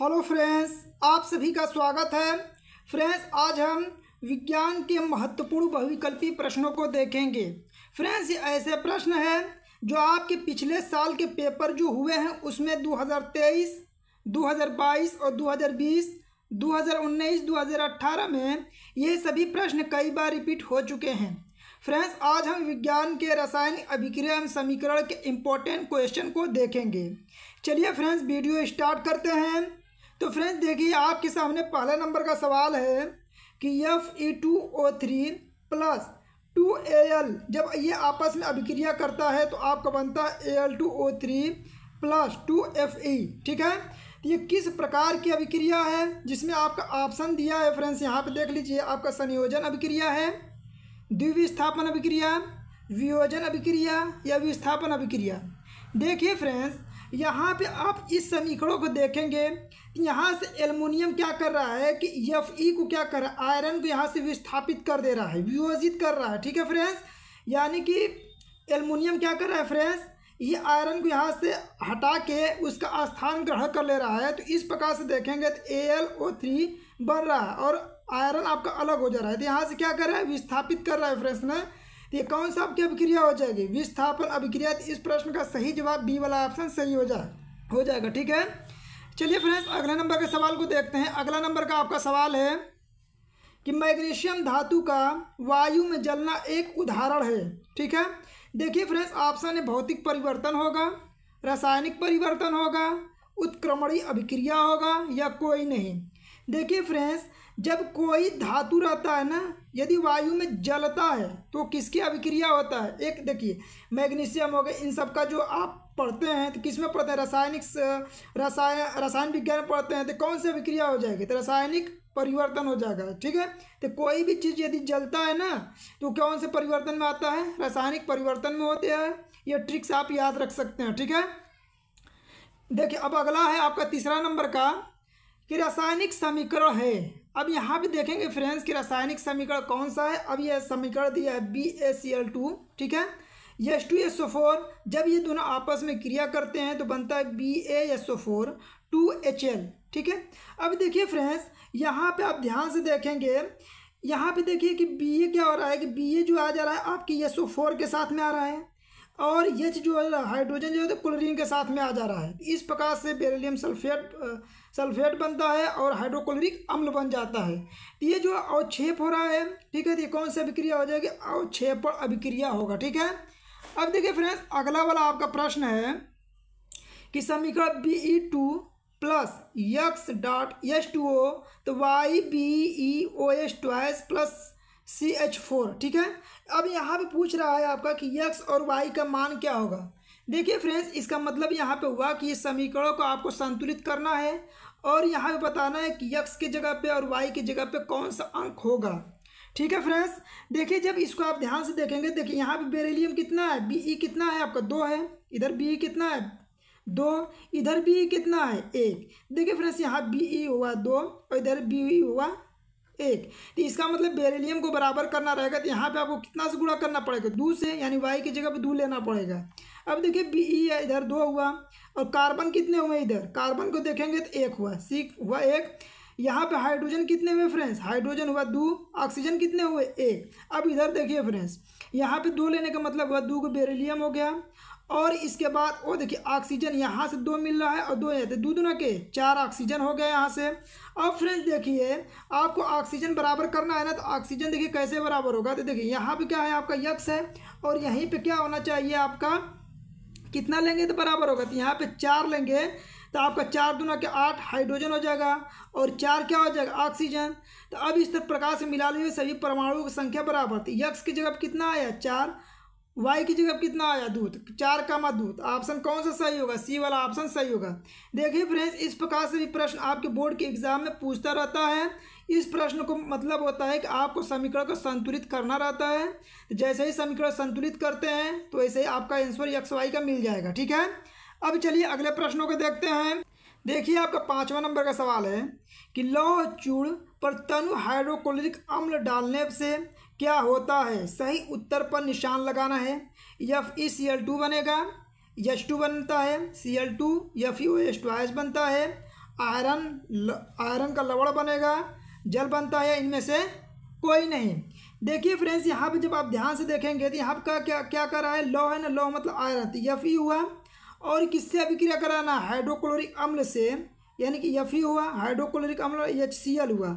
hello friends आप सभी का स्वागत है फ्रेंड्स आज हम विज्ञान के महत्वपूर्ण बहुविकल्पी प्रश्नों को देखेंगे फ्रेंड्स ये ऐसे प्रश्न हैं जो आपके पिछले साल के पेपर जो हुए हैं उसमें 2023, 2022 और 2020, 2019, 2018 में ये सभी प्रश्न कई बार रिपीट हो चुके हैं फ्रेंड्स आज हम विज्ञान के रासायनिक अभिक्रिया समीकरण के इम्पोर्टेंट क्वेश्चन को देखेंगे चलिए फ्रेंड्स वीडियो स्टार्ट करते हैं तो फ्रेंड्स देखिए आपके सामने पहले नंबर का सवाल है कि F E two O three plus two A L जब ये आपस में अभिक्रिया करता है तो आपका बनता है A L two O three plus two F E ठीक है तो ये किस प्रकार की अभिक्रिया है जिसमें आपका ऑप्शन दिया है फ्रेंड्स यहाँ पे देख लीजिए आपका संयोजन अभिक्रिया है द्विविस्थापन अभिक्रिया वियोजन अभिक्रिया या विस्थापन अभिक्रिया देखिए फ्रेंड्स यहाँ पे आप इस समीकरणों को देखेंगे यहाँ से एलमोनियम क्या कर रहा है कि एफ ई को क्या कर रहा है आयरन को यहाँ से विस्थापित कर दे रहा है वियोजित कर रहा है ठीक है फ्रेंड्स यानी कि एलमोनियम क्या कर रहा है फ्रेंड्स ये आयरन को यहाँ से हटा के उसका स्थान ग्रहण कर ले रहा है तो इस प्रकार से देखेंगे तो ए एल ओ थ्री बन रहा है और आयरन आपका अलग हो जा रहा है तो यहाँ से क्या कर रहा है विस्थापित कर रहा है फ्रेंड्स ने तो ये कौन सा आपकी अभिक्रिया हो जाएगी विस्थापन अभिक्रिया तो इस प्रश्न का सही जवाब बी वाला ऑप्शन सही हो जाए हो जाएगा ठीक है चलिए फ्रेंड्स अगले नंबर के सवाल को देखते हैं अगला नंबर का आपका सवाल है कि मैग्नीशियम धातु का वायु में जलना एक उदाहरण है ठीक है देखिए फ्रेंड्स ऑप्शन है भौतिक परिवर्तन होगा रासायनिक परिवर्तन होगा उत्क्रमणी अभिक्रिया होगा या कोई नहीं देखिए फ्रेंड्स जब कोई धातु रहता है ना यदि वायु में जलता है तो किसकी अभिक्रिया होता है एक देखिए मैग्नीशियम हो गया इन सब का जो आप पढ़ते हैं तो किस में पढ़ते हैं रासायनिक रसायन रसायन विज्ञान पढ़ते हैं तो कौन सी अभिक्रिया हो जाएगी तो रासायनिक परिवर्तन हो जाएगा ठीक है तो कोई भी चीज़ यदि जलता है ना तो कौन से परिवर्तन में आता है रासायनिक परिवर्तन में होते हैं ये ट्रिक्स आप याद रख सकते हैं ठीक है देखिए अब अगला है आपका तीसरा नंबर का कि रासायनिक समीकरण है अब यहाँ भी देखेंगे फ्रेंड्स कि रासायनिक समीकरण कौन सा है अब यह समीकरण दिया है B S C L two ठीक है S two S O four जब ये दोनों आपस में क्रिया करते हैं तो बनता है B A S O four two H L ठीक है अब देखिए फ्रेंड्स यहाँ पे आप ध्यान से देखेंगे यहाँ पे देखिए कि बी ए क्या हो रहा है कि बी ए जो आ जा रहा है आपकी एस ओ फोर के साथ में आ रहा है और यच जो है हाइड्रोजन जो है तो क्लोरीन के साथ में आ जा रहा है इस प्रकार से बेरिलियम सल्फेट सल्फेट बनता है और हाइड्रोक्लोरिक अम्ल बन जाता है तो ये जो अवक्षेप हो रहा है ठीक है तो ये कौन सी अभिक्रिया हो जाएगी अवक्षेप अभिक्रिया होगा ठीक है अब देखिए फ्रेंड्स अगला वाला आपका प्रश्न है कि समीकरण B E two plus X dot H two O तो Y B E O S twice plus C H four ठीक है अब यहाँ पे पूछ रहा है आपका कि यक्स और वाई का मान क्या होगा देखिए फ्रेंड्स इसका मतलब यहाँ पे हुआ कि इस समीकरणों को आपको संतुलित करना है और यहाँ पे बताना है कि यक्स की जगह पे और वाई की जगह पे कौन सा अंक होगा ठीक है फ्रेंड्स देखिए जब इसको आप ध्यान से देखेंगे देखिए यहाँ पे बेरेलीम कितना है बी ई कितना है आपका दो है इधर बी ई कितना है दो इधर बी ई कितना है एक देखिए फ्रेंड्स यहाँ बी ई हुआ दो और इधर बी ई हुआ एक तो इसका मतलब बेरिलियम को बराबर करना रहेगा तो यहाँ पे आपको कितना से गुणा करना पड़ेगा दू से यानी वाई की जगह पे दो लेना पड़ेगा अब देखिए बी ई e, e, इधर दो हुआ और कार्बन कितने हुए इधर कार्बन को देखेंगे तो एक हुआ सी हुआ एक यहाँ पे हाइड्रोजन कितने हुए फ्रेंड्स हाइड्रोजन हुआ दो ऑक्सीजन कितने हुए एक अब इधर देखिए फ्रेंड्स यहाँ पे दो लेने का मतलब हुआ दो को बेरिलियम हो गया और इसके बाद और देखिए ऑक्सीजन यहाँ से दो मिल रहा है और दो जाते दो दुना के चार ऑक्सीजन हो गए यहाँ से अब फ्रेंड्स देखिए आपको ऑक्सीजन बराबर करना है ना तो ऑक्सीजन देखिए कैसे बराबर होगा तो देखिए यहाँ पे क्या है आपका यक्स है और यहीं पे क्या होना चाहिए आपका कितना लेंगे तो बराबर होगा तो यहाँ पर चार लेंगे तो आपका चार दुना के आठ हाइड्रोजन हो जाएगा और चार क्या हो जाएगा ऑक्सीजन तो अब इस तरह प्रकार से मिला लिए सभी परमाणुओं की संख्या बराबर थी यक्स की जगह कितना आया चार वाई की जगह कितना आया दूध चार का मा दूध ऑप्शन कौन सा सही होगा सी वाला ऑप्शन सही होगा देखिए फ्रेंड्स इस प्रकार से भी प्रश्न आपके बोर्ड के एग्जाम में पूछता रहता है इस प्रश्न को मतलब होता है कि आपको समीकरण को संतुलित करना रहता है जैसे ही समीकरण संतुलित करते हैं तो ऐसे ही आपका आंसर यक्स वाई का मिल जाएगा ठीक है अब चलिए अगले प्रश्नों को देखते हैं देखिए आपका पाँचवा नंबर का सवाल है कि लौह चूड़ पर तनु हाइड्रोक्लोरिक अम्ल डालने से क्या होता है सही उत्तर पर निशान लगाना है F E C L two बनेगा यश टू बनता है C L two E U H two H बनता है आयरन आयरन का लवड़ बनेगा जल बनता है इनमें से कोई नहीं देखिए फ्रेंड्स यहाँ पर जब आप ध्यान से देखेंगे तो यहाँ का क्या क्या कर रहा है लो है ना लो मतलब आयरन तो यफ ई e हुआ और किससे अभिक्रिया कराना हाइड्रोक्लोरिक अम्ल से यानी कि यफ ई e हुआ हाइड्रोक्लोरिक अम्ल एच सी एल हुआ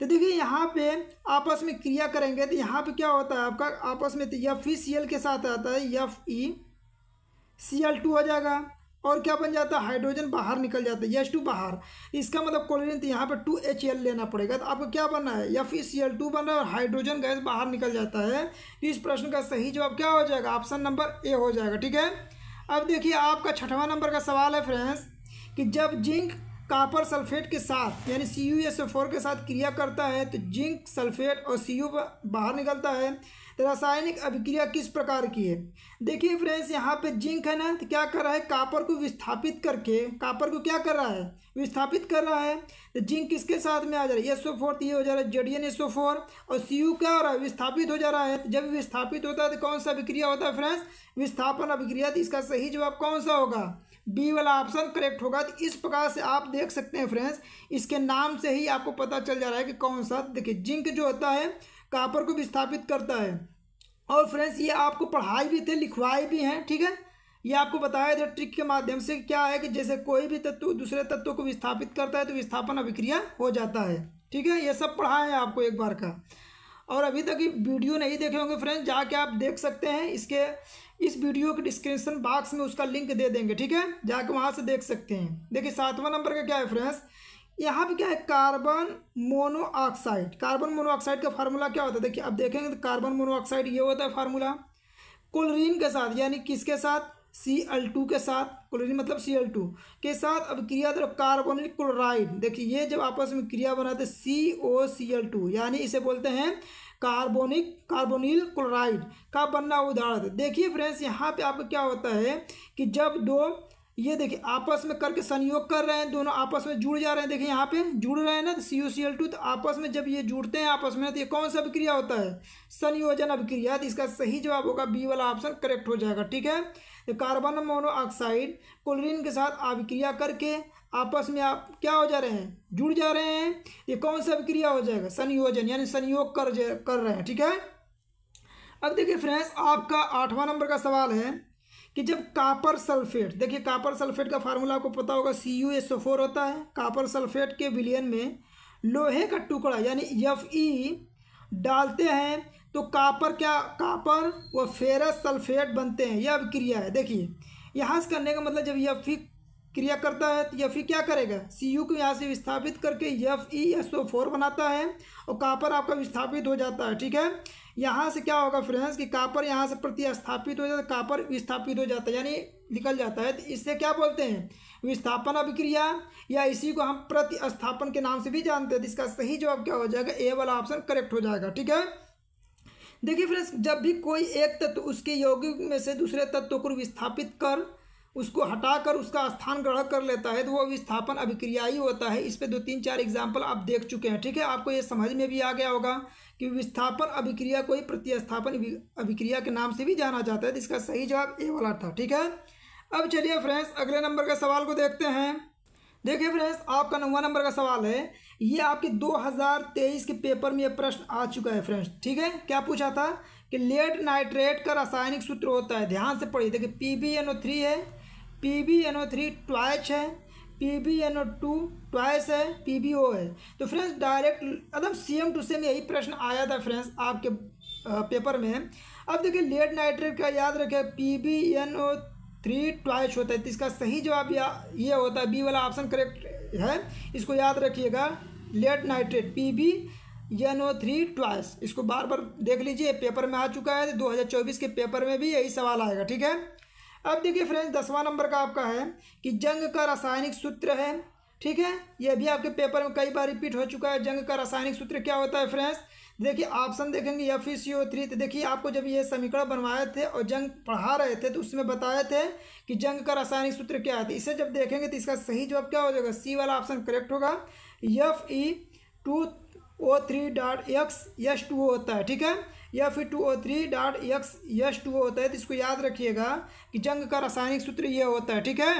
तो देखिए यहाँ पे आपस में क्रिया करेंगे तो यहाँ पे क्या होता है आपका आपस में तो यफ ई सी एल के साथ आता है F E C L two हो जाएगा और क्या बन जाता है हाइड्रोजन बाहर निकल जाता है यश टू बाहर इसका मतलब क्लोरीन तो यहाँ पर टू एच एल लेना पड़ेगा तो आपको क्या बनना है F E C L two बन रहा है और हाइड्रोजन गैस बाहर निकल जाता है तो इस प्रश्न का सही जवाब क्या हो जाएगा ऑप्शन नंबर ए हो जाएगा ठीक है अब देखिए आपका छठवां नंबर का सवाल है फ्रेंड्स कि जब जिंक कापर सल्फेट के साथ यानी सी यू एस फोर के साथ क्रिया करता है तो जिंक सल्फेट और सी यू बाहर निकलता है रासायनिक अभिक्रिया किस प्रकार की है देखिए फ्रेंड्स यहाँ पे जिंक है ना तो क्या कर रहा है कापर को विस्थापित करके कापर को क्या कर रहा है विस्थापित कर रहा है तो जिंक किसके साथ में आ जा रहा है एसओ फोर तो ये हो जा रहा है जेडियन एसओ फोर और सी यू क्या हो रहा है विस्थापित हो जा रहा है जब विस्थापित होता है तो कौन सा अभिक्रिया होता है फ्रेंड्स विस्थापन अभिक्रिया तो इसका सही जवाब कौन सा होगा बी वाला ऑप्शन करेक्ट होगा तो इस प्रकार से आप देख सकते हैं फ्रेंड्स इसके नाम से ही आपको पता चल जा रहा है कि कौन सा देखिए जिंक जो होता है कापर को विस्थापित करता है और फ्रेंड्स ये आपको पढ़ाई भी थे लिखवाए भी हैं ठीक है ये आपको बताया था ट्रिक के माध्यम से क्या है कि जैसे कोई भी तत्व दूसरे तत्व को विस्थापित करता है तो विस्थापन अभिक्रिया हो जाता है ठीक है ये सब पढ़ाए है आपको एक बार का और अभी तक ये वीडियो नहीं देखे होंगे फ्रेंड्स जाके आप देख सकते हैं इसके इस वीडियो के डिस्क्रिप्शन बॉक्स में उसका लिंक दे देंगे ठीक है जाके वहाँ से देख सकते हैं देखिए सातवां नंबर का क्या है फ्रेंड्स यहाँ पे क्या है कार्बन मोनोऑक्साइड कार्बन मोनोऑक्साइड का फार्मूला क्या होता है देखिए अब देखेंगे तो कार्बन मोनोऑक्साइड ये होता है फार्मूला क्लोरीन के साथ यानी किसके साथ सी एल टू के साथ क्लोरीन मतलब सी एल टू के साथ अब क्रिया तो कार्बोनिक क्लोराइड देखिए ये जब आपस में क्रिया बनाते सी ओ सी एल टू यानी इसे बोलते हैं कार्बोनिक कार्बोनिल क्लोराइड का बनना उदाहरण देखिए फ्रेंड्स यहाँ पे आपको क्या होता है कि जब दो ये देखिए आपस में करके संयोग कर रहे हैं दोनों आपस में जुड़ जा रहे हैं देखिए यहाँ पे जुड़ रहे हैं ना सी ओ सी एल टू तो आपस में जब ये जुड़ते हैं आपस में तो ये कौन सा अभिक्रिया होता है संयोजन अभिक्रिया तो इसका सही जवाब होगा बी वाला ऑप्शन करेक्ट हो जाएगा ठीक है तो कार्बन मोनोऑक्साइड क्लोरीन के साथ अभिक्रिया करके आपस में आप क्या हो जा रहे हैं जुड़ जा रहे हैं ये कौन सा अभिक्रिया हो जाएगा संयोजन यानी संयोग कर कर रहे हैं ठीक है अब देखिए फ्रेंड्स आपका आठवां नंबर का सवाल है कि जब कापर सल्फेट देखिए कापर सल्फेट का फार्मूला आपको पता होगा C U S O four होता है कापर सल्फेट के विलियन में लोहे का टुकड़ा यानी एफ ई डालते हैं तो कापर क्या कापर व फेरस सल्फेट बनते हैं यह अभिक्रिया है देखिए यहाँ से करने का मतलब जब यफ ई क्रिया करता है तो यफ ई क्या करेगा सी यू को यहाँ से विस्थापित करके F E S O four बनाता है और कापर आपका विस्थापित हो जाता है ठीक है यहाँ से क्या होगा फ्रेंड्स कि कापर यहाँ से प्रतिस्थापित हो जाता है कापर विस्थापित हो जाता है यानी निकल जाता है तो इससे क्या बोलते हैं विस्थापन अभिक्रिया या इसी को हम प्रतिस्थापन के नाम से भी जानते हैं तो इसका सही जवाब क्या हो जाएगा ए वाला ऑप्शन करेक्ट हो जाएगा ठीक है देखिए फ्रेंड्स जब भी कोई एक तत्व उसके यौगिक में से दूसरे तत्व को विस्थापित कर उसको हटाकर उसका स्थान ग्रहण कर लेता है तो वो विस्थापन अभिक्रिया ही होता है इस पर दो तीन चार एग्जाम्पल आप देख चुके हैं ठीक है आपको ये समझ में भी आ गया होगा कि विस्थापन अभिक्रिया को ही प्रतिस्थापन अभिक्रिया के नाम से भी जाना जाता है तो इसका सही जवाब ए वाला था ठीक है अब चलिए फ्रेंड्स अगले नंबर का सवाल को देखते हैं देखिए फ्रेंड्स आपका नौवा नंबर का सवाल है ये आपके 2023 के पेपर में ये प्रश्न आ चुका है फ्रेंड्स ठीक है क्या पूछा था कि लेड नाइट्रेट का रासायनिक सूत्र होता है ध्यान से पढ़िए देखिए P B N O three है P B N O three twice है P B N O two twice है पी बी ओ है तो फ्रेंड्स डायरेक्ट एकदम सेम टू सेम यही प्रश्न आया था फ्रेंड्स आपके पेपर में अब देखिए लेड नाइट्रेट का याद रखें P B N O three twice होता है तो इसका सही जवाब या ये होता है बी वाला ऑप्शन करेक्ट है इसको याद रखिएगा lead nitrate P B N O three twice इसको बार बार देख लीजिए पेपर में आ चुका है तो दो हज़ार चौबीस के पेपर में भी यही सवाल आएगा ठीक है अब देखिए फ्रेंड्स दसवां नंबर का आपका है कि जंग का रासायनिक सूत्र है ठीक है ये भी आपके पेपर में कई बार रिपीट हो चुका है जंग का रासायनिक सूत्र क्या होता है फ्रेंड्स देखिए ऑप्शन देखेंगे एफ ई सी ओ थ्री तो देखिए आपको जब ये समीकरण बनवाए थे और जंग पढ़ा रहे थे तो उसमें बताए थे कि जंग का रासायनिक सूत्र क्या है तो इसे जब देखेंगे तो इसका सही जवाब क्या हो जाएगा सी वाला ऑप्शन करेक्ट होगा F E two O three dot X S two O होता है ठीक है या फिर two O three dot X S two होता है तो इसको याद रखिएगा कि जंग का रासायनिक सूत्र यह होता है ठीक है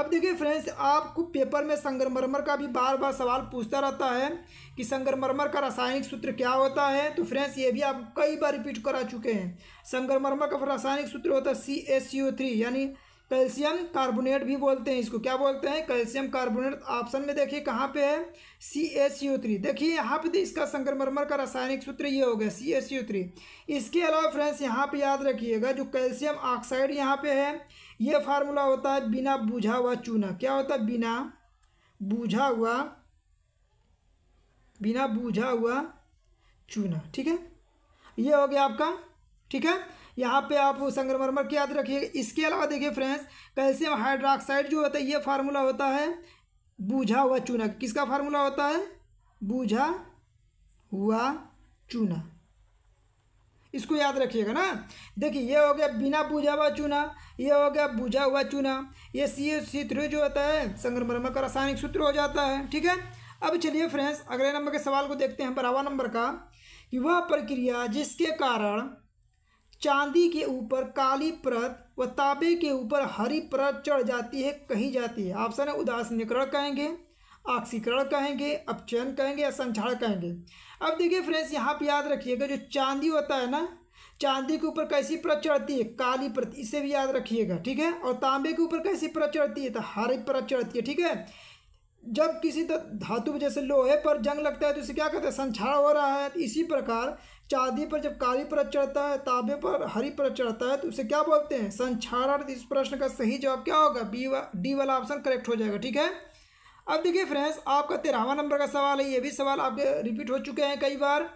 अब देखिए फ्रेंड्स आपको पेपर में संगमरमर का भी बार बार सवाल पूछता रहता है कि संगमरमर का रासायनिक सूत्र क्या होता है तो फ्रेंड्स ये भी आप कई बार रिपीट करा चुके हैं संगमरमर का रासायनिक सूत्र होता है सी एस थ्री यानी कैल्शियम कार्बोनेट भी बोलते हैं इसको क्या बोलते हैं कैल्शियम कार्बोनेट ऑप्शन में देखिए कहाँ पे है सी एस यू थ्री देखिए यहाँ पे तो इसका संक्रमरमर का रासायनिक सूत्र ये हो गया सी एस यू थ्री इसके अलावा फ्रेंड्स यहाँ पे याद रखिएगा जो कैल्शियम ऑक्साइड यहाँ पे है ये फार्मूला होता है बिना बूझा हुआ चूना क्या होता है बिना बूझा हुआ बिना बूझा हुआ चूना ठीक है ये हो गया आपका ठीक है यहाँ पे आप संगमरमर की याद रखिए इसके अलावा देखिए फ्रेंड्स कैल्शियम हाइड्रोक्साइड जो होता है ये फार्मूला होता है बूझा हुआ चूना किसका फार्मूला होता है बूझा हुआ चूना इसको याद रखिएगा ना देखिए ये हो गया बिना बुझा हुआ चूना ये हो गया बुझा हुआ चूना ये सी एच सी थ्रू जो होता है संगमरमर का रासायनिक सूत्र हो जाता है ठीक है अब चलिए फ्रेंड्स अगले नंबर के सवाल को देखते हैं बरावा नंबर का कि वह प्रक्रिया जिसके कारण चांदी के ऊपर काली परत व तांबे के ऊपर हरी परत चढ़ जाती है कही जाती है ऑप्शन है उदासनीकरण कहेंगे ऑक्सीकरण कहेंगे अपचयन कहेंगे या संक्षारण कहेंगे अब देखिए फ्रेंड्स यहाँ पर याद रखिएगा जो चांदी होता है ना चांदी के ऊपर कैसी परत चढ़ती है काली परत इसे भी याद रखिएगा ठीक है और तांबे के ऊपर कैसी परत चढ़ती है तो हरी परत चढ़ती है ठीक है जब किसी धातु जैसे लोहे पर जंग लगता है तो इसे क्या कहते हैं संछार हो रहा है इसी प्रकार चांदी पर जब काली परत चढ़ता है ताबे पर हरी परत चढ़ता है तो उसे क्या बोलते हैं संछारण इस प्रश्न का सही जवाब क्या होगा बी वा डी वाला ऑप्शन करेक्ट हो जाएगा ठीक है अब देखिए फ्रेंड्स आपका तेरहवा नंबर का सवाल है ये भी सवाल आपके रिपीट हो चुके हैं कई बार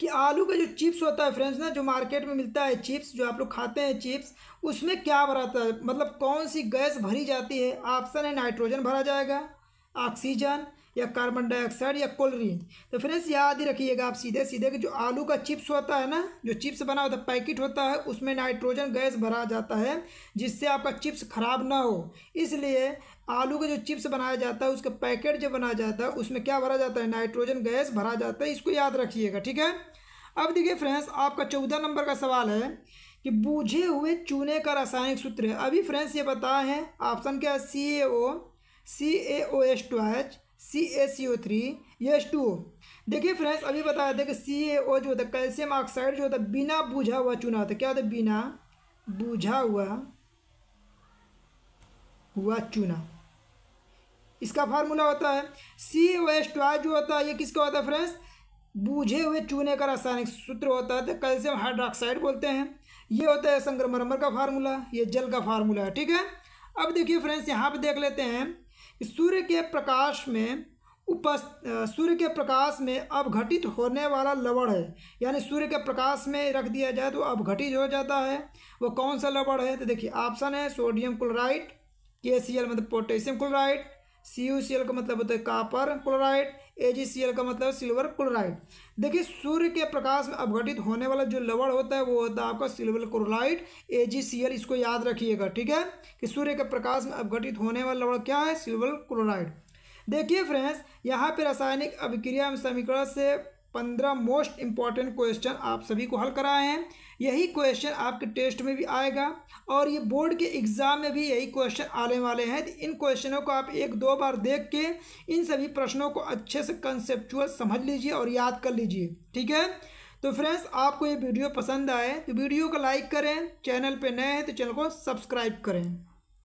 कि आलू का जो चिप्स होता है फ्रेंड्स ना जो मार्केट में मिलता है चिप्स जो आप लोग खाते हैं चिप्स उसमें क्या भराता है मतलब कौन सी गैस भरी जाती है ऑप्शन है नाइट्रोजन भरा जाएगा ऑक्सीजन या कार्बन डाइऑक्साइड या कोलरीन तो फ्रेंड्स याद ही रखिएगा आप सीधे सीधे कि जो आलू का चिप्स होता है ना जो चिप्स बना होता है पैकेट होता है उसमें नाइट्रोजन गैस भरा जाता है जिससे आपका चिप्स खराब ना हो इसलिए आलू का जो चिप्स बनाया जाता है उसका पैकेट जो बनाया जाता है उसमें क्या भरा जाता है नाइट्रोजन गैस भरा जाता है इसको याद रखिएगा ठीक है अब देखिए फ्रेंड्स आपका चौदह नंबर का सवाल है कि बूझे हुए चूने का रासायनिक सूत्र है अभी फ्रेंड्स ये बताए हैं ऑप्शन क्या है C A O C A O S two H C A C O three ये एस टू देखिए फ्रेंड्स अभी बताया था कि सी ए ओ जो होता है कैल्शियम ऑक्साइड जो होता है बिना बूझा हुआ चूना होता है क्या होता है बिना बूझा हुआ हुआ चूना इसका फार्मूला होता है सी ओ एस टू आज जो होता है ये किसका होता है फ्रेंड्स बूझे हुए चूने का रासायनिक सूत्र होता है तो कैल्शियम हाइड्रोक्साइड बोलते हैं ये होता है संग्रमरमर का फार्मूला ये जल का फार्मूला है ठीक है अब देखिए फ्रेंड्स यहाँ पे देख लेते हैं सूर्य के प्रकाश में उपस्थ सूर्य के प्रकाश में अवघटित होने वाला लवण है यानी सूर्य के प्रकाश में रख दिया जाए तो अवघटित हो जाता है वो कौन सा लवण है तो देखिए ऑप्शन है सोडियम क्लोराइड के मतलब potassium chloride C U C L का मतलब होता है copper chloride A G C L का मतलब सिल्वर क्लोराइड देखिए सूर्य के प्रकाश में अपघटित होने वाला जो लवण होता है वो होता है आपका silver chloride A G C L इसको याद रखिएगा ठीक है कि सूर्य के प्रकाश में अपघटित होने वाला लवण क्या है सिल्वर क्लोराइड देखिए फ्रेंड्स यहाँ पे रासायनिक अभिक्रिया समीकरण से पंद्रह मोस्ट इम्पॉर्टेंट क्वेश्चन आप सभी को हल कराए हैं यही क्वेश्चन आपके टेस्ट में भी आएगा और ये बोर्ड के एग्ज़ाम में भी यही क्वेश्चन आने वाले हैं इन क्वेश्चनों को आप एक दो बार देख के इन सभी प्रश्नों को अच्छे से कंसेप्चुअल समझ लीजिए और याद कर लीजिए ठीक है तो फ्रेंड्स आपको ये वीडियो पसंद आए तो वीडियो को लाइक करें चैनल पर नए हैं तो चैनल को सब्सक्राइब करें